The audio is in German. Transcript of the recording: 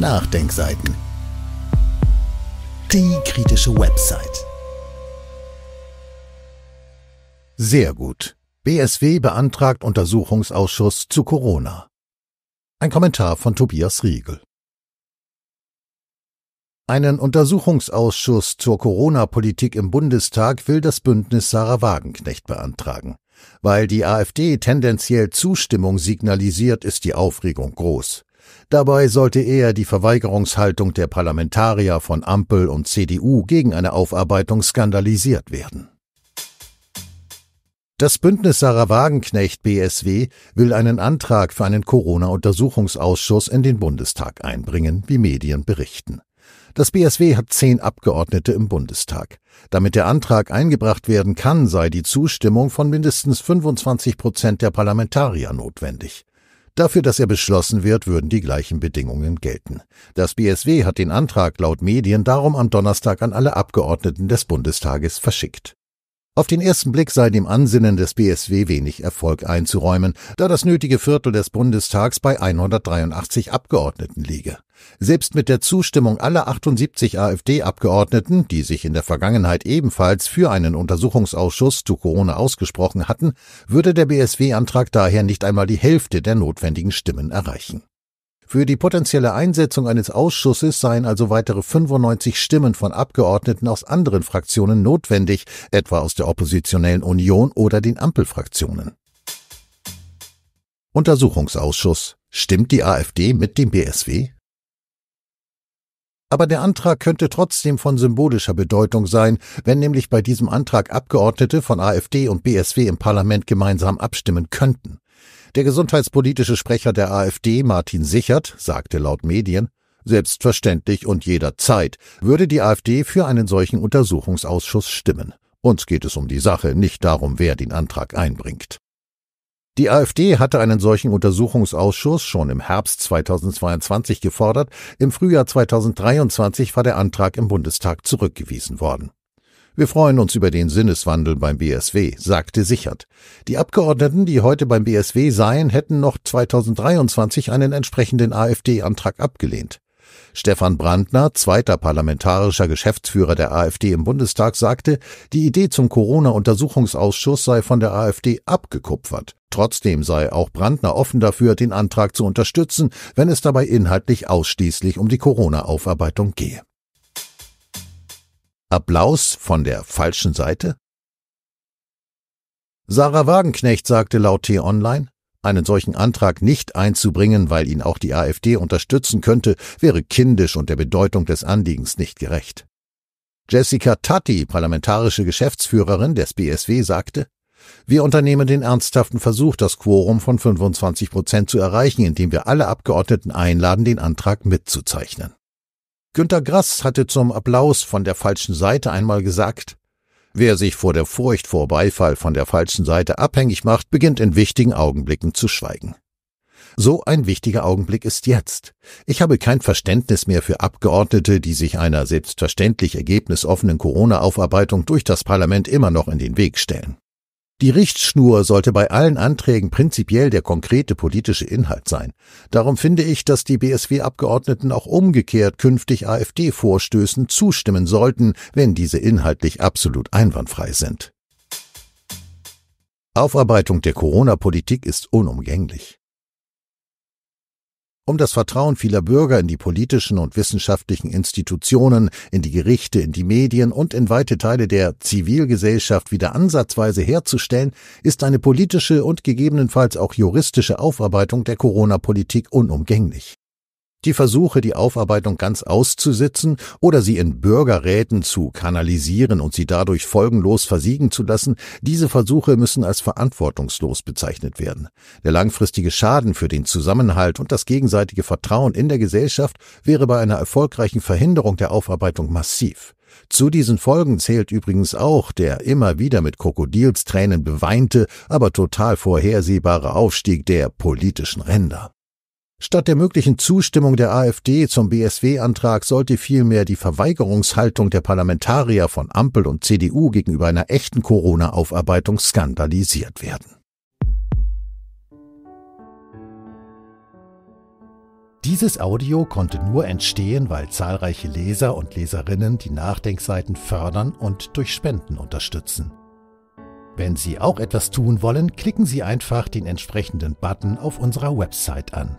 Nachdenkseiten. Die kritische Website. Sehr gut. BSW beantragt Untersuchungsausschuss zu Corona. Ein Kommentar von Tobias Riegel. Einen Untersuchungsausschuss zur Corona-Politik im Bundestag will das Bündnis Sarah Wagenknecht beantragen. Weil die AfD tendenziell Zustimmung signalisiert, ist die Aufregung groß. Dabei sollte eher die Verweigerungshaltung der Parlamentarier von Ampel und CDU gegen eine Aufarbeitung skandalisiert werden. Das Bündnis Sarah Wagenknecht BSW will einen Antrag für einen Corona-Untersuchungsausschuss in den Bundestag einbringen, wie Medien berichten. Das BSW hat zehn Abgeordnete im Bundestag. Damit der Antrag eingebracht werden kann, sei die Zustimmung von mindestens 25 Prozent der Parlamentarier notwendig. Dafür, dass er beschlossen wird, würden die gleichen Bedingungen gelten. Das BSW hat den Antrag laut Medien darum am Donnerstag an alle Abgeordneten des Bundestages verschickt. Auf den ersten Blick sei dem Ansinnen des BSW wenig Erfolg einzuräumen, da das nötige Viertel des Bundestags bei 183 Abgeordneten liege. Selbst mit der Zustimmung aller 78 AfD-Abgeordneten, die sich in der Vergangenheit ebenfalls für einen Untersuchungsausschuss zu Corona ausgesprochen hatten, würde der BSW-Antrag daher nicht einmal die Hälfte der notwendigen Stimmen erreichen. Für die potenzielle Einsetzung eines Ausschusses seien also weitere 95 Stimmen von Abgeordneten aus anderen Fraktionen notwendig, etwa aus der oppositionellen Union oder den Ampelfraktionen. Untersuchungsausschuss. Stimmt die AfD mit dem BSW? Aber der Antrag könnte trotzdem von symbolischer Bedeutung sein, wenn nämlich bei diesem Antrag Abgeordnete von AfD und BSW im Parlament gemeinsam abstimmen könnten. Der gesundheitspolitische Sprecher der AfD, Martin Sichert, sagte laut Medien, selbstverständlich und jederzeit würde die AfD für einen solchen Untersuchungsausschuss stimmen. Uns geht es um die Sache, nicht darum, wer den Antrag einbringt. Die AfD hatte einen solchen Untersuchungsausschuss schon im Herbst 2022 gefordert, im Frühjahr 2023 war der Antrag im Bundestag zurückgewiesen worden. Wir freuen uns über den Sinneswandel beim BSW, sagte Sichert. Die Abgeordneten, die heute beim BSW seien, hätten noch 2023 einen entsprechenden AfD-Antrag abgelehnt. Stefan Brandner, zweiter parlamentarischer Geschäftsführer der AfD im Bundestag, sagte, die Idee zum Corona-Untersuchungsausschuss sei von der AfD abgekupfert. Trotzdem sei auch Brandner offen dafür, den Antrag zu unterstützen, wenn es dabei inhaltlich ausschließlich um die Corona-Aufarbeitung gehe. Applaus von der falschen Seite? Sarah Wagenknecht sagte laut T-Online, einen solchen Antrag nicht einzubringen, weil ihn auch die AfD unterstützen könnte, wäre kindisch und der Bedeutung des Anliegens nicht gerecht. Jessica Tatti, parlamentarische Geschäftsführerin des BSW, sagte, wir unternehmen den ernsthaften Versuch, das Quorum von 25 Prozent zu erreichen, indem wir alle Abgeordneten einladen, den Antrag mitzuzeichnen. Günter Grass hatte zum Applaus von der falschen Seite einmal gesagt, Wer sich vor der Furcht vor Beifall von der falschen Seite abhängig macht, beginnt in wichtigen Augenblicken zu schweigen. So ein wichtiger Augenblick ist jetzt. Ich habe kein Verständnis mehr für Abgeordnete, die sich einer selbstverständlich ergebnisoffenen Corona-Aufarbeitung durch das Parlament immer noch in den Weg stellen. Die Richtschnur sollte bei allen Anträgen prinzipiell der konkrete politische Inhalt sein. Darum finde ich, dass die BSW-Abgeordneten auch umgekehrt künftig AfD-Vorstößen zustimmen sollten, wenn diese inhaltlich absolut einwandfrei sind. Aufarbeitung der Corona-Politik ist unumgänglich. Um das Vertrauen vieler Bürger in die politischen und wissenschaftlichen Institutionen, in die Gerichte, in die Medien und in weite Teile der Zivilgesellschaft wieder ansatzweise herzustellen, ist eine politische und gegebenenfalls auch juristische Aufarbeitung der Corona-Politik unumgänglich. Die Versuche, die Aufarbeitung ganz auszusitzen oder sie in Bürgerräten zu kanalisieren und sie dadurch folgenlos versiegen zu lassen, diese Versuche müssen als verantwortungslos bezeichnet werden. Der langfristige Schaden für den Zusammenhalt und das gegenseitige Vertrauen in der Gesellschaft wäre bei einer erfolgreichen Verhinderung der Aufarbeitung massiv. Zu diesen Folgen zählt übrigens auch der immer wieder mit Krokodilstränen beweinte, aber total vorhersehbare Aufstieg der politischen Ränder. Statt der möglichen Zustimmung der AfD zum BSW-Antrag sollte vielmehr die Verweigerungshaltung der Parlamentarier von Ampel und CDU gegenüber einer echten Corona-Aufarbeitung skandalisiert werden. Dieses Audio konnte nur entstehen, weil zahlreiche Leser und Leserinnen die Nachdenkseiten fördern und durch Spenden unterstützen. Wenn Sie auch etwas tun wollen, klicken Sie einfach den entsprechenden Button auf unserer Website an.